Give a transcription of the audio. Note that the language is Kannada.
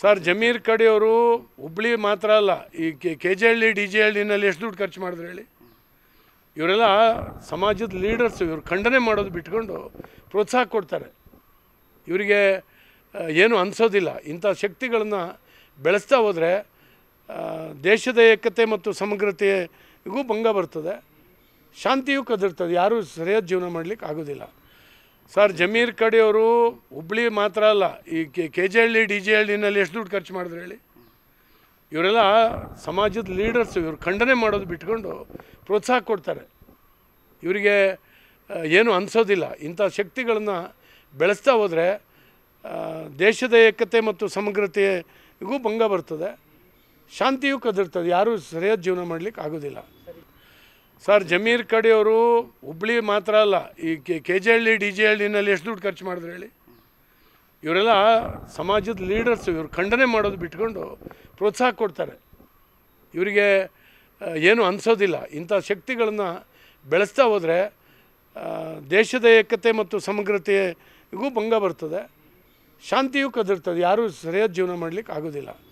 ಸರ್ ಜಮೀರ್ ಕಡೆಯವರು ಹುಬ್ಳಿ ಮಾತ್ರ ಅಲ್ಲ ಈ K J Halli D J ಹಳ್ಳಿನಲ್ಲಿ ಎಷ್ಟು ದುಡ್ಡು ಖರ್ಚು ಮಾಡಿದ್ರು ಹೇಳಿ ಇವರೆಲ್ಲ ಸಮಾಜದ ಲೀಡರ್ಸು ಇವರು ಖಂಡನೆ ಮಾಡೋದು ಬಿಟ್ಕೊಂಡು ಪ್ರೋತ್ಸಾಹ ಕೊಡ್ತಾರೆ ಇವರಿಗೆ ಏನು ಅನಿಸೋದಿಲ್ಲ ಇಂಥ ಶಕ್ತಿಗಳನ್ನು ಬೆಳೆಸ್ತಾ ಹೋದರೆ ದೇಶದ ಏಕತೆ ಮತ್ತು ಸಮಗ್ರತೆಗೂ ಭಂಗ ಬರ್ತದೆ ಶಾಂತಿಯೂ ಕದಿರ್ತದೆ ಯಾರೂ ಸರಿಯಾದ ಜೀವನ ಮಾಡಲಿಕ್ಕೆ ಆಗೋದಿಲ್ಲ ಸರ್ ಜಮೀರ್ ಕಡೆಯವರು ಹುಬ್ಳಿ ಮಾತ್ರ ಅಲ್ಲ ಈ K J Halli D J ಹಳ್ಳಿನಲ್ಲಿ ಎಷ್ಟು ದುಡ್ಡು ಖರ್ಚು ಮಾಡಿದ್ರು ಹೇಳಿ ಇವರೆಲ್ಲ ಸಮಾಜದ ಲೀಡರ್ಸು ಇವರು ಖಂಡನೆ ಮಾಡೋದು ಬಿಟ್ಕೊಂಡು ಪ್ರೋತ್ಸಾಹ ಕೊಡ್ತಾರೆ ಇವರಿಗೆ ಏನು ಅನಿಸೋದಿಲ್ಲ ಇಂಥ ಶಕ್ತಿಗಳನ್ನು ಬೆಳೆಸ್ತಾ ಹೋದರೆ ದೇಶದ ಏಕತೆ ಮತ್ತು ಸಮಗ್ರತೆಗೂ ಭಂಗ ಬರ್ತದೆ ಶಾಂತಿಯೂ ಕದಿರ್ತದೆ ಯಾರೂ ಸರಿಯಾದ ಜೀವನ ಮಾಡಲಿಕ್ಕೆ ಆಗೋದಿಲ್ಲ ಸರ್ ಜಮೀರ್ ಕಡೆಯವರು ಹುಬ್ಳಿ ಮಾತ್ರ ಅಲ್ಲ ಈ K J Halli D J ಹಳ್ಳಿನಲ್ಲಿ ಎಷ್ಟು ದುಡ್ಡು ಖರ್ಚು ಮಾಡಿದ್ರು ಹೇಳಿ ಇವರೆಲ್ಲ ಸಮಾಜದ ಲೀಡರ್ಸ್ ಇವರು ಖಂಡನೆ ಮಾಡೋದು ಬಿಟ್ಕೊಂಡು ಪ್ರೋತ್ಸಾಹ ಕೊಡ್ತಾರೆ ಇವರಿಗೆ ಏನು ಅನಿಸೋದಿಲ್ಲ ಇಂಥ ಶಕ್ತಿಗಳನ್ನು ಬೆಳೆಸ್ತಾ ಹೋದರೆ ದೇಶದ ಏಕತೆ ಮತ್ತು ಸಮಗ್ರತೆಗೂ ಭಂಗ ಬರ್ತದೆ ಶಾಂತಿಯೂ ಕದಿರ್ತದೆ ಯಾರೂ ಸರಿಯಾದ ಜೀವನ ಮಾಡಲಿಕ್ಕೆ ಆಗೋದಿಲ್ಲ